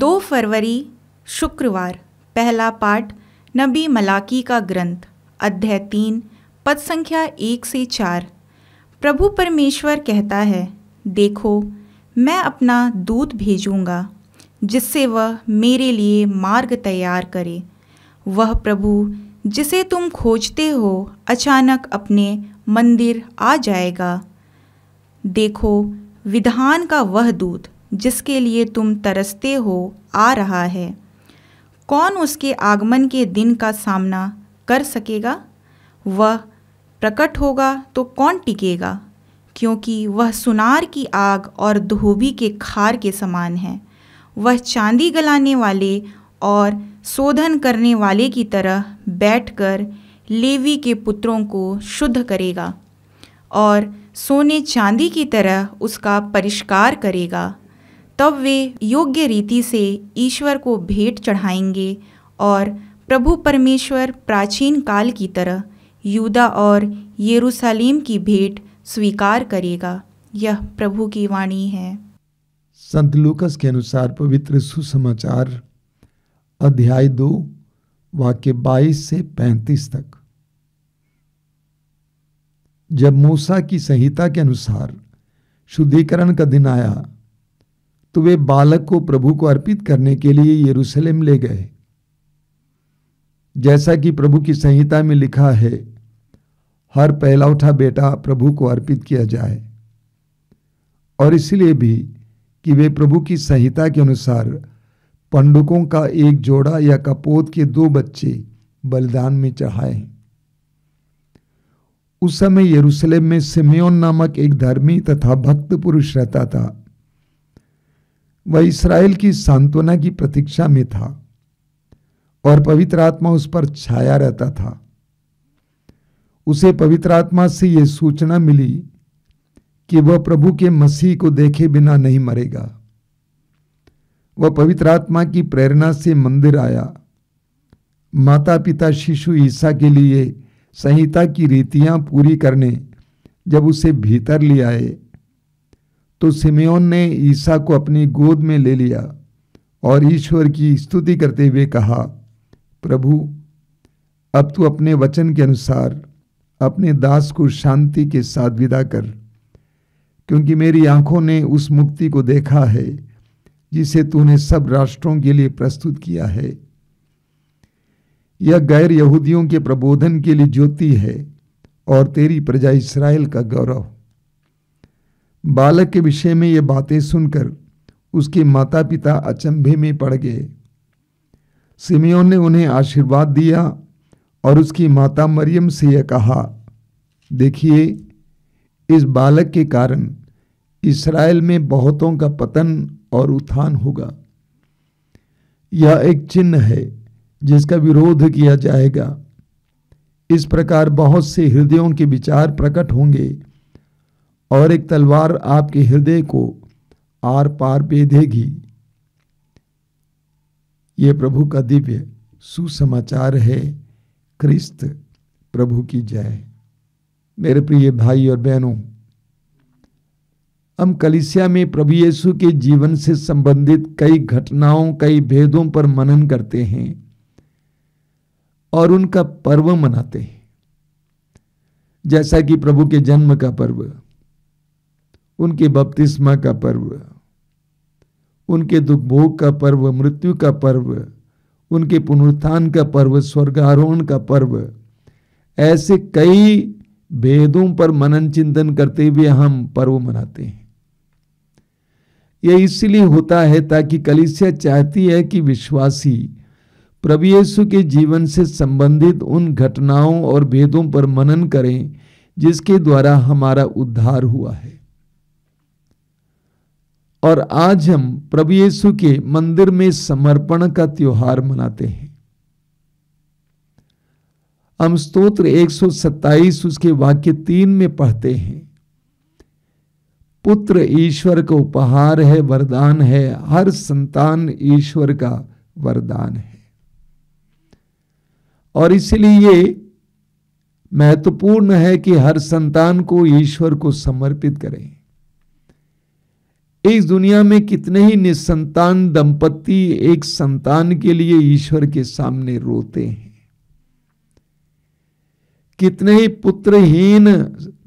दो फरवरी शुक्रवार पहला पाठ नबी मलाकी का ग्रंथ अध्याय तीन पद संख्या एक से चार प्रभु परमेश्वर कहता है देखो मैं अपना दूत भेजूंगा जिससे वह मेरे लिए मार्ग तैयार करे वह प्रभु जिसे तुम खोजते हो अचानक अपने मंदिर आ जाएगा देखो विधान का वह दूत जिसके लिए तुम तरसते हो आ रहा है कौन उसके आगमन के दिन का सामना कर सकेगा वह प्रकट होगा तो कौन टिकेगा क्योंकि वह सुनार की आग और धोबी के खार के समान है वह चांदी गलाने वाले और शोधन करने वाले की तरह बैठकर लेवी के पुत्रों को शुद्ध करेगा और सोने चांदी की तरह उसका परिष्कार करेगा तब वे योग्य रीति से ईश्वर को भेंट चढ़ाएंगे और प्रभु परमेश्वर प्राचीन काल की तरह यूदा और यरूशलेम की भेंट स्वीकार करेगा यह प्रभु की वाणी है संत लूकस के अनुसार पवित्र सुसमाचार अध्याय दो वाक्य बाईस से पैंतीस तक जब मूसा की संहिता के अनुसार शुद्धिकरण का दिन आया तो वे बालक को प्रभु को अर्पित करने के लिए यरूशलेम ले गए जैसा कि प्रभु की संहिता में लिखा है हर पहला उठा बेटा प्रभु को अर्पित किया जाए और इसलिए भी कि वे प्रभु की संहिता के अनुसार पंडुकों का एक जोड़ा या कपोत के दो बच्चे बलिदान में चढ़ाए उस समय यरूशलेम में सिमियोन नामक एक धर्मी तथा भक्त पुरुष रहता था वह इसराइल की सांत्वना की प्रतीक्षा में था और पवित्र आत्मा उस पर छाया रहता था उसे पवित्र आत्मा से यह सूचना मिली कि वह प्रभु के मसीह को देखे बिना नहीं मरेगा वह पवित्र आत्मा की प्रेरणा से मंदिर आया माता पिता शिशु ईसा के लिए संहिता की रीतियां पूरी करने जब उसे भीतर ले आए तो सिमेओन ने ईसा को अपनी गोद में ले लिया और ईश्वर की स्तुति करते हुए कहा प्रभु अब तू अपने वचन के अनुसार अपने दास को शांति के साथ विदा कर क्योंकि मेरी आंखों ने उस मुक्ति को देखा है जिसे तूने सब राष्ट्रों के लिए प्रस्तुत किया है यह गैर यहूदियों के प्रबोधन के लिए ज्योति है और तेरी प्रजा इसराइल का गौरव बालक के विषय में ये बातें सुनकर उसके माता पिता अचंभे में पड़ गए सिमियों ने उन्हें आशीर्वाद दिया और उसकी माता मरियम से यह कहा देखिए इस बालक के कारण इसराइल में बहुतों का पतन और उत्थान होगा यह एक चिन्ह है जिसका विरोध किया जाएगा इस प्रकार बहुत से हृदयों के विचार प्रकट होंगे और एक तलवार आपके हृदय को आर पार बेधेगी ये प्रभु का दिव्य सुसमाचार है क्रिस्त प्रभु की जय मेरे प्रिय भाई और बहनों हम कलिसिया में प्रभु यीशु के जीवन से संबंधित कई घटनाओं कई भेदों पर मनन करते हैं और उनका पर्व मनाते हैं जैसा कि प्रभु के जन्म का पर्व उनके बपतिस्मा का पर्व उनके दुख भोग का पर्व मृत्यु का पर्व उनके पुनरुत्थान का पर्व स्वर्गारोहण का पर्व ऐसे कई भेदों पर मनन चिंतन करते हुए हम पर्व मनाते हैं यह इसलिए होता है ताकि कलिसिया चाहती है कि विश्वासी प्रभु येसु के जीवन से संबंधित उन घटनाओं और भेदों पर मनन करें जिसके द्वारा हमारा उद्धार हुआ है और आज हम प्रभु येसु के मंदिर में समर्पण का त्योहार मनाते हैं हम स्तोत्र 127 उसके वाक्य तीन में पढ़ते हैं पुत्र ईश्वर का उपहार है वरदान है हर संतान ईश्वर का वरदान है और इसलिए महत्वपूर्ण है कि हर संतान को ईश्वर को समर्पित करें इस दुनिया में कितने ही निसंतान दंपति एक संतान के लिए ईश्वर के सामने रोते हैं कितने ही पुत्रहीन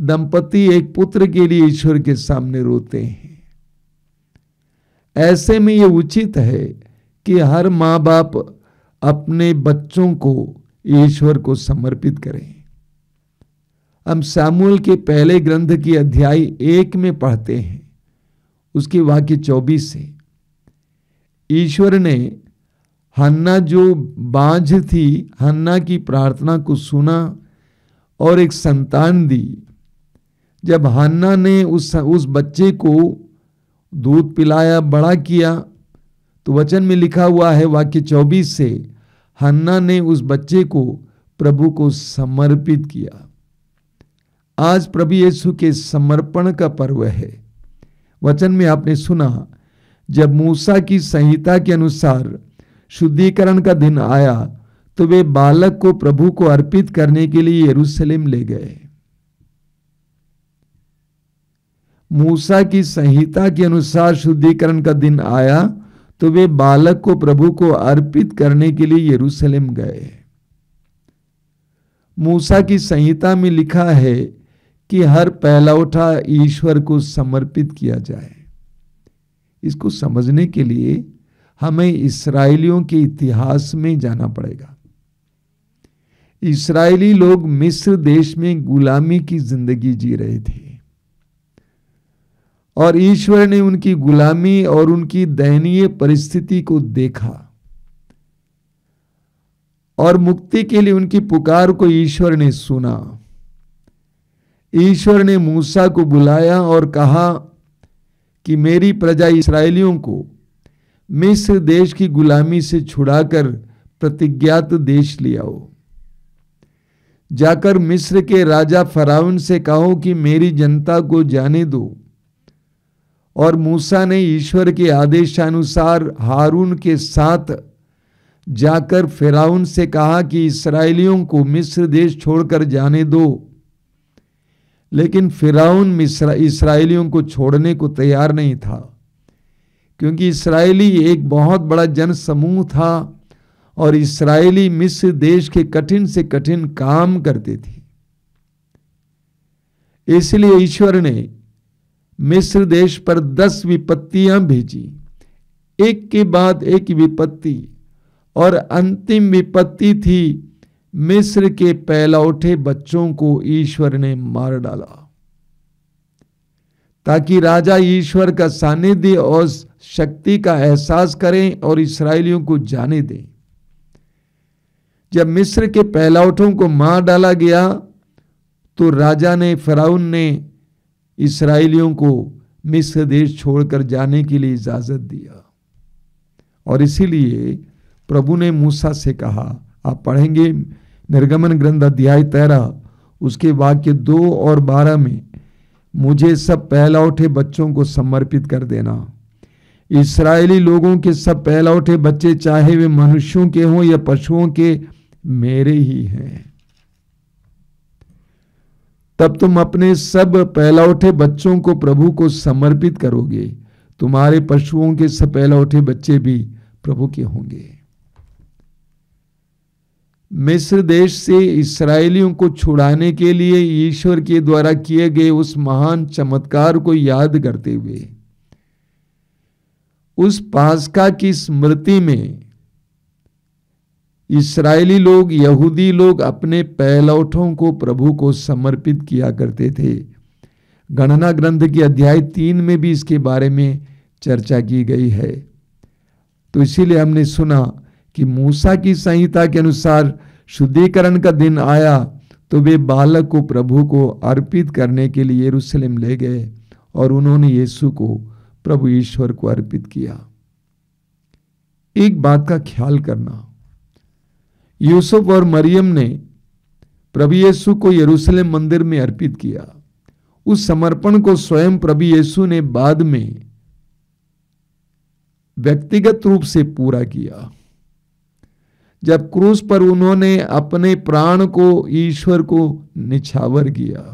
दंपति एक पुत्र के लिए ईश्वर के सामने रोते हैं ऐसे में ये उचित है कि हर माँ बाप अपने बच्चों को ईश्वर को समर्पित करें हम सामूल के पहले ग्रंथ की अध्याय एक में पढ़ते हैं उसके वाक्य चौबीस से ईश्वर ने हन्ना जो बाझ थी हन्ना की प्रार्थना को सुना और एक संतान दी जब हन्ना ने उस उस बच्चे को दूध पिलाया बड़ा किया तो वचन में लिखा हुआ है वाक्य चौबीस से हन्ना ने उस बच्चे को प्रभु को समर्पित किया आज प्रभु यीशु के समर्पण का पर्व है वचन में आपने सुना जब मूसा की संहिता के अनुसार शुद्धिकरण का दिन आया तो वे बालक को प्रभु को अर्पित करने के लिए यरूशलेम ले गए मूसा की संहिता के अनुसार शुद्धिकरण का दिन आया तो वे बालक को प्रभु को अर्पित करने के लिए यरूशलेम गए मूसा की संहिता में लिखा है कि हर पहला उठा ईश्वर को समर्पित किया जाए इसको समझने के लिए हमें इसराइलियों के इतिहास में जाना पड़ेगा इसराइली लोग मिस्र देश में गुलामी की जिंदगी जी रहे थे और ईश्वर ने उनकी गुलामी और उनकी दयनीय परिस्थिति को देखा और मुक्ति के लिए उनकी पुकार को ईश्वर ने सुना ईश्वर ने मूसा को बुलाया और कहा कि मेरी प्रजा इसराइलियों को मिस्र देश की गुलामी से छुड़ाकर प्रतिज्ञात देश ले आओ जाकर मिस्र के राजा फराउन से कहो कि मेरी जनता को जाने दो और मूसा ने ईश्वर के आदेशानुसार हारून के साथ जाकर फिराउन से कहा कि इसराइलियों को मिस्र देश छोड़कर जाने दो लेकिन फिराउन इसराइलियों को छोड़ने को तैयार नहीं था क्योंकि इसराइली एक बहुत बड़ा जन समूह था और इसराइली मिस्र देश के कठिन से कठिन काम करते थे इसलिए ईश्वर ने मिस्र देश पर दस विपत्तियां भेजी एक के बाद एक विपत्ति और अंतिम विपत्ति थी मिस्र के पैलौठे बच्चों को ईश्वर ने मार डाला ताकि राजा ईश्वर का सानिध्य और शक्ति का एहसास करें और इसराइलियों को जाने दें जब मिस्र के पैलावटों को मार डाला गया तो राजा ने फराउन ने इसराइलियों को मिस्र देश छोड़कर जाने के लिए इजाज़त दिया और इसीलिए प्रभु ने मूसा से कहा आप पढ़ेंगे निर्गमन ग्रंथ अध्याय तेरह उसके वाक्य दो और बारह में मुझे सब पहला उठे बच्चों को समर्पित कर देना इसराइली लोगों के सब पहला उठे बच्चे चाहे वे मनुष्यों के हों या पशुओं के मेरे ही हैं तब तुम अपने सब पहला उठे बच्चों को प्रभु को समर्पित करोगे तुम्हारे पशुओं के सब पहला उठे बच्चे भी प्रभु के होंगे मिस्र देश से इसराइलियों को छुड़ाने के लिए ईश्वर के द्वारा किए गए उस महान चमत्कार को याद करते हुए उस पासका की स्मृति में इसराइली लोग यहूदी लोग अपने पैलौठों को प्रभु को समर्पित किया करते थे गणना ग्रंथ के अध्याय तीन में भी इसके बारे में चर्चा की गई है तो इसीलिए हमने सुना कि मूसा की संहिता के अनुसार शुद्धिकरण का दिन आया तो वे बालक को प्रभु को अर्पित करने के लिए यरूशलेम ले गए और उन्होंने यीशु को प्रभु ईश्वर को अर्पित किया एक बात का ख्याल करना यूसुफ और मरियम ने प्रभु यीशु को यरूशलेम मंदिर में अर्पित किया उस समर्पण को स्वयं प्रभु यीशु ने बाद में व्यक्तिगत रूप से पूरा किया जब क्रूस पर उन्होंने अपने प्राण को ईश्वर को निछावर किया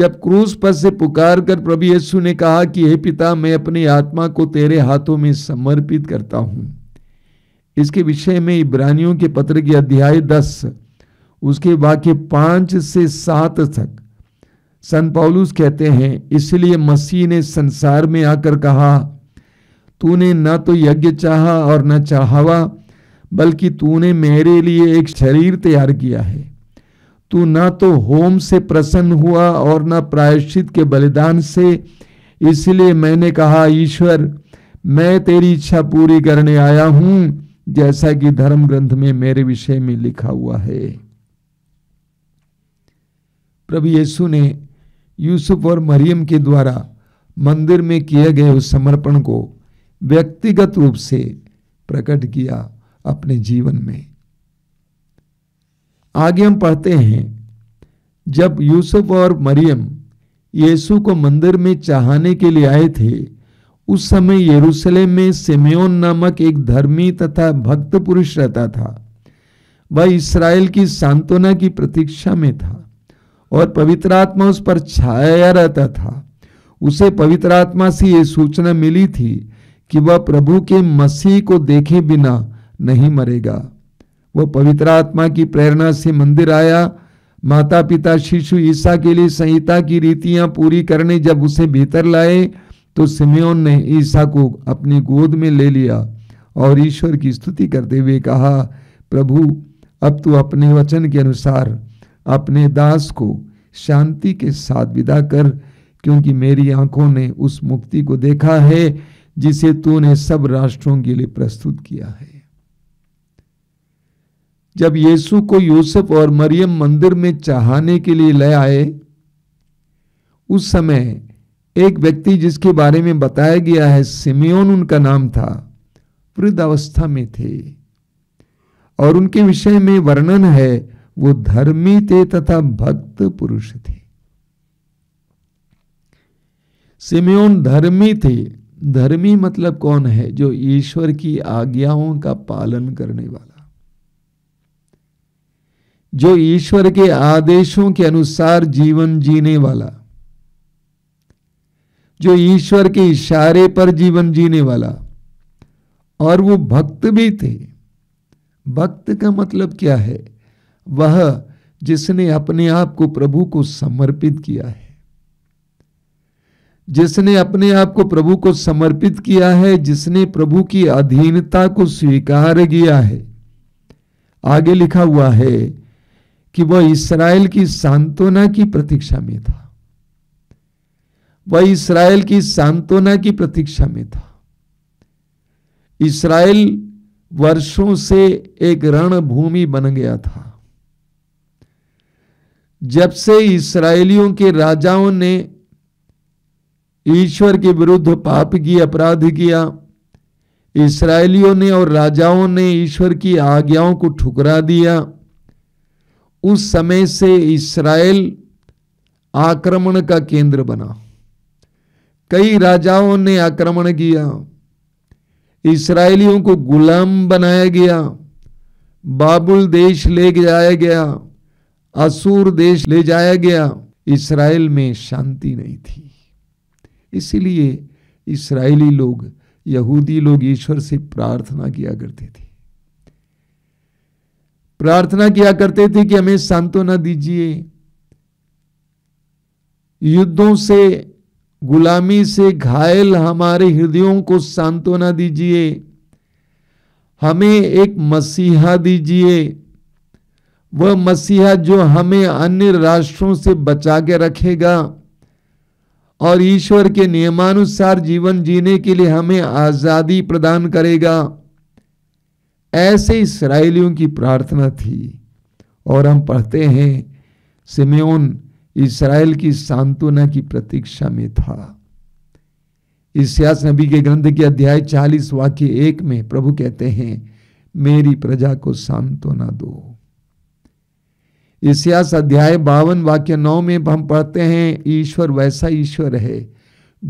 जब क्रूस पर से पुकार कर प्रभु यीशु ने कहा कि हे पिता मैं अपनी आत्मा को तेरे हाथों में समर्पित करता हूं इसके विषय में इब्रानियों के पत्र के अध्याय दस उसके वाक्य पांच से सात तक सन पौलुस कहते हैं इसलिए मसीह ने संसार में आकर कहा तूने न तो यज्ञ चाहा और न चाहवा बल्कि तूने मेरे लिए एक शरीर तैयार किया है तू ना तो होम से प्रसन्न हुआ और न प्रायश्चित के बलिदान से इसलिए मैंने कहा ईश्वर मैं तेरी इच्छा पूरी करने आया हूं जैसा कि धर्म ग्रंथ में मेरे विषय में लिखा हुआ है प्रभु यीशु ने यूसुफ और मरियम के द्वारा मंदिर में किए गए उस समर्पण को व्यक्तिगत रूप से प्रकट किया अपने जीवन में आगे हम पढ़ते हैं जब यूसुफ और मरियम यीशु को मंदिर में चाहने के लिए आए थे उस समय यरूशलेम में सिमियोन नामक एक धर्मी तथा भक्त पुरुष रहता था वह इसराइल की सांत्वना की प्रतीक्षा में था और पवित्र आत्मा उस पर छाया रहता था उसे पवित्र आत्मा से यह सूचना मिली थी कि वह प्रभु के मसीह को देखे बिना नहीं मरेगा वह पवित्र आत्मा की प्रेरणा से मंदिर आया माता पिता शिशु ईसा के लिए संहिता की रीतियां पूरी करने जब उसे भीतर लाए तो सिमियोन ने ईसा को अपनी गोद में ले लिया और ईश्वर की स्तुति करते हुए कहा प्रभु अब तू अपने वचन के अनुसार अपने दास को शांति के साथ विदा कर क्योंकि मेरी आंखों ने उस मुक्ति को देखा है जिसे तूने सब राष्ट्रों के लिए प्रस्तुत किया है जब यीशु को यूसुफ और मरियम मंदिर में चढ़ाने के लिए ले आए उस समय एक व्यक्ति जिसके बारे में बताया गया है सिमियोन उनका नाम था वृद्धावस्था में थे और उनके विषय में वर्णन है वो धर्मी थे तथा भक्त पुरुष थे सिमियोन धर्मी थे धर्मी मतलब कौन है जो ईश्वर की आज्ञाओं का पालन करने वाला जो ईश्वर के आदेशों के अनुसार जीवन जीने वाला जो ईश्वर के इशारे पर जीवन जीने वाला और वो भक्त भी थे भक्त का मतलब क्या है वह जिसने अपने आप को प्रभु को समर्पित किया है जिसने अपने आप को प्रभु को समर्पित किया है जिसने प्रभु की अधीनता को स्वीकार किया है आगे लिखा हुआ है कि वह इसराइल की सांत्वना की प्रतीक्षा में था वह इसराइल की सांत्वना की प्रतीक्षा में था इसराइल वर्षों से एक रणभूमि बन गया था जब से इसराइलियों के राजाओं ने ईश्वर के विरुद्ध पाप की अपराध किया इसराइलियों ने और राजाओं ने ईश्वर की आज्ञाओं को ठुकरा दिया उस समय से इसराइल आक्रमण का केंद्र बना कई राजाओं ने आक्रमण किया इसराइलियों को गुलाम बनाया गया बाबुल देश ले जाया गया असुर देश ले जाया गया इसराइल में शांति नहीं थी इसलिए इसराइली लोग यहूदी लोग ईश्वर से प्रार्थना किया करते थे प्रार्थना किया करते थे कि हमें सांत्वना दीजिए युद्धों से गुलामी से घायल हमारे हृदयों को सांत्वना दीजिए हमें एक मसीहा दीजिए वह मसीहा जो हमें अन्य राष्ट्रों से बचा के रखेगा और ईश्वर के नियमानुसार जीवन जीने के लिए हमें आज़ादी प्रदान करेगा ऐसे इसराइलियों की प्रार्थना थी और हम पढ़ते हैं सिमेन इसराइल की सांत्वना की प्रतीक्षा में था इस नबी के ग्रंथ के अध्याय चालीस वाक्य एक में प्रभु कहते हैं मेरी प्रजा को सांत्वना दो इस अध्याय बावन वाक्य नौ में हम पढ़ते हैं ईश्वर वैसा ईश्वर है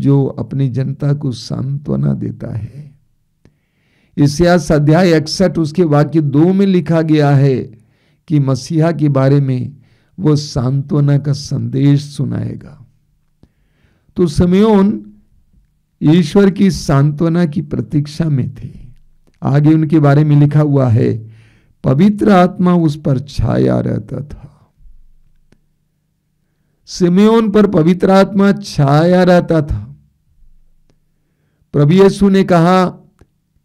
जो अपनी जनता को सांत्वना देता है इसियास अध्याय इकसठ उसके वाक्य दो में लिखा गया है कि मसीहा के बारे में वो सांत्वना का संदेश सुनाएगा तो समयोन ईश्वर की सांत्वना की प्रतीक्षा में थे आगे उनके बारे में लिखा हुआ है पवित्र आत्मा उस पर छाया रहता था सिमियोन पर पवित्र आत्मा छाया रहता था प्रभु यीशु ने कहा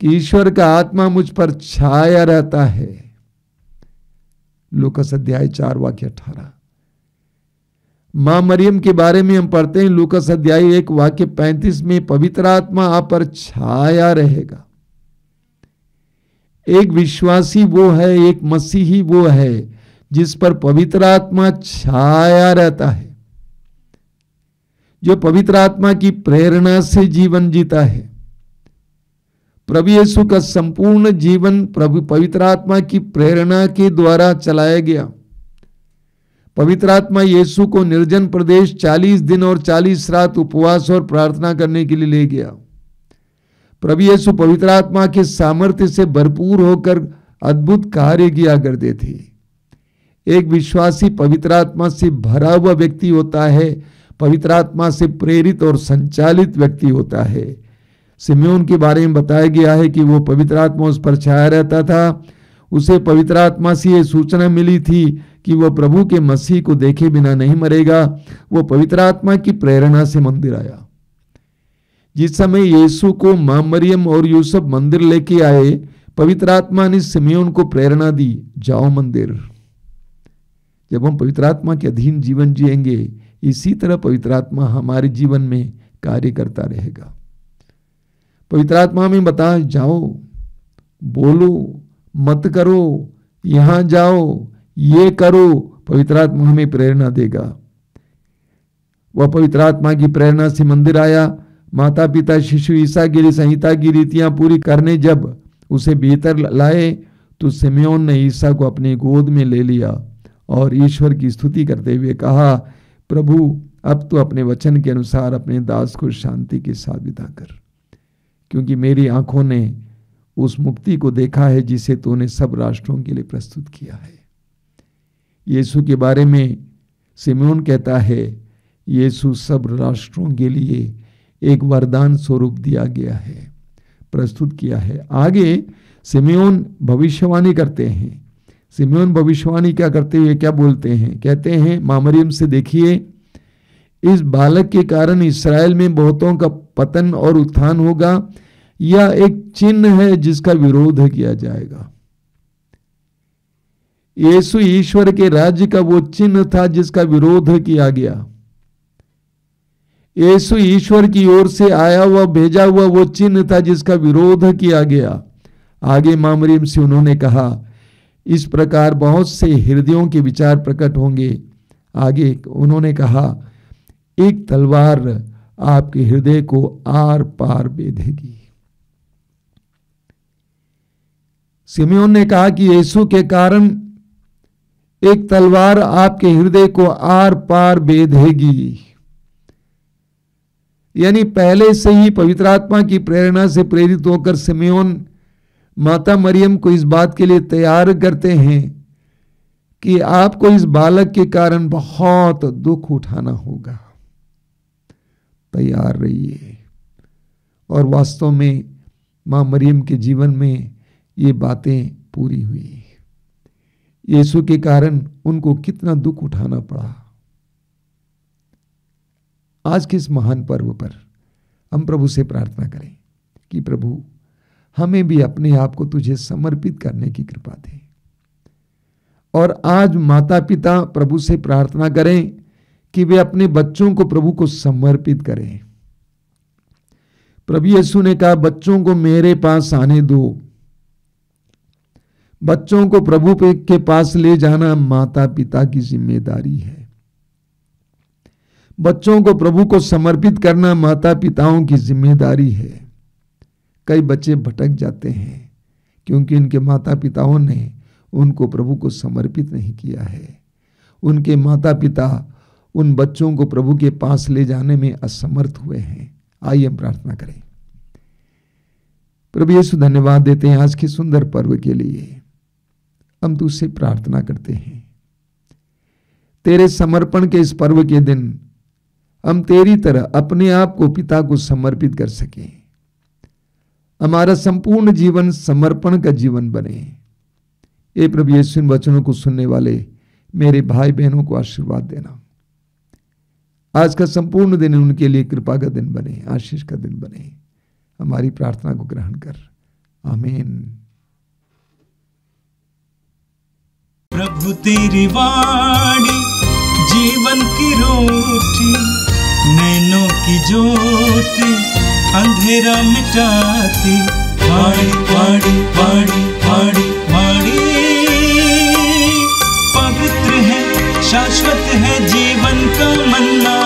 कि ईश्वर का आत्मा मुझ पर छाया रहता है लोकस अध्याय चार वाक्य अठारह मां मरियम के बारे में हम पढ़ते हैं लोकस अध्याय एक वाक्य पैंतीस में पवित्र आत्मा आप पर छाया रहेगा एक विश्वासी वो है एक मसीही वो है जिस पर पवित्र आत्मा छाया रहता है जो पवित्र आत्मा की प्रेरणा से जीवन जीता है प्रभु यीशु का संपूर्ण जीवन प्रभु पवित्र आत्मा की प्रेरणा के द्वारा चलाया गया पवित्र आत्मा यीशु को निर्जन प्रदेश 40 दिन और 40 रात उपवास और प्रार्थना करने के लिए ले गया प्रभु यीशु पवित्र आत्मा के सामर्थ्य से भरपूर होकर अद्भुत कार्य किया करते थे एक विश्वासी पवित्र आत्मा से भरा हुआ व्यक्ति होता है पवित्र आत्मा से प्रेरित और संचालित व्यक्ति होता है सिम्योन के बारे में बताया गया है कि वो पवित्र आत्मा उस पर छाया रहता था उसे पवित्र आत्मा से ये सूचना मिली थी कि वह प्रभु के मसीह को देखे बिना नहीं मरेगा वो पवित्र आत्मा की प्रेरणा से मंदिर आया जिस समय यीशु को मां मरियम और यूसुफ मंदिर लेके आए पवित्र आत्मा ने सिमियोन को प्रेरणा दी जाओ मंदिर जब हम पवित्र आत्मा के अधीन जीवन जिएंगे इसी तरह पवित्र आत्मा हमारे जीवन में कार्य करता रहेगा पवित्र आत्मा में बता जाओ बोलो मत करो यहां जाओ ये करो पवित्र आत्मा हमें प्रेरणा देगा वह पवित्र आत्मा की प्रेरणा से मंदिर आया माता पिता शिशु ईसा गिरी संहिता की रीतियां पूरी करने जब उसे भीतर लाए तो सिमियोन ने ईसा को अपनी गोद में ले लिया और ईश्वर की स्तुति करते हुए कहा प्रभु अब तो अपने वचन के अनुसार अपने दास को शांति के साथ विदा कर क्योंकि मेरी आंखों ने उस मुक्ति को देखा है जिसे तूने सब राष्ट्रों के लिए प्रस्तुत किया है यीशु के बारे में सिमोन कहता है यीशु सब राष्ट्रों के लिए एक वरदान स्वरूप दिया गया है प्रस्तुत किया है आगे सिमियोन भविष्यवाणी करते हैं सिमियोन भविष्यवाणी क्या करते हुए क्या बोलते हैं कहते हैं मामरियम से देखिए इस बालक के कारण इसराइल में बहुतों का पतन और उत्थान होगा या एक चिन्ह है जिसका विरोध किया जाएगा यीशु ईश्वर के राज्य का वो चिन्ह था जिसका विरोध किया गया यीशु ईश्वर की ओर से आया हुआ भेजा हुआ वो चिन्ह था जिसका विरोध किया गया आगे मामरीम से उन्होंने कहा इस प्रकार बहुत से हृदयों के विचार प्रकट होंगे आगे उन्होंने कहा एक तलवार आपके हृदय को आर पार बेधेगी सिमियोन ने कहा कि यीशु के कारण एक तलवार आपके हृदय को आर पार बेधेगी यानी पहले से ही पवित्र आत्मा की प्रेरणा से प्रेरित होकर सिमियोन माता मरियम को इस बात के लिए तैयार करते हैं कि आपको इस बालक के कारण बहुत दुख उठाना होगा तैयार रहिए और वास्तव में माँ मरियम के जीवन में ये बातें पूरी हुई यीशु के कारण उनको कितना दुख उठाना पड़ा आज के इस महान पर्व पर हम प्रभु से प्रार्थना करें कि प्रभु हमें भी अपने आप को तुझे समर्पित करने की कृपा दे और आज माता पिता प्रभु से प्रार्थना करें कि वे अपने बच्चों को प्रभु को समर्पित करें प्रभु यीशु ने कहा बच्चों को मेरे पास आने दो बच्चों को प्रभु पे के पास ले जाना माता पिता की जिम्मेदारी है बच्चों को प्रभु को समर्पित करना माता पिताओं की जिम्मेदारी है कई बच्चे भटक जाते हैं क्योंकि इनके माता पिताओं ने उनको प्रभु को समर्पित नहीं किया है उनके माता पिता उन बच्चों को प्रभु के पास ले जाने में असमर्थ हुए हैं आइए हम प्रार्थना करें प्रभु यीशु धन्यवाद देते हैं आज के सुंदर पर्व के लिए हम तुझसे तो प्रार्थना करते हैं तेरे समर्पण के इस पर्व के दिन हम तेरी तरह अपने आप को पिता को समर्पित कर सके हमारा संपूर्ण जीवन समर्पण का जीवन बने ये प्रभु यीशु इन वचनों को सुनने वाले मेरे भाई बहनों को आशीर्वाद देना आज का संपूर्ण दिन उनके लिए कृपा का दिन बने आशीष का दिन बने हमारी प्रार्थना को ग्रहण कर आमीन प्रभु तेरी वाणी जीवन की रोटी नैनो की ज्योति अंधेरा मिटाती वाणी वाणी वाणी वाणी पवित्र है शाश्वत है जीवन का मन्ना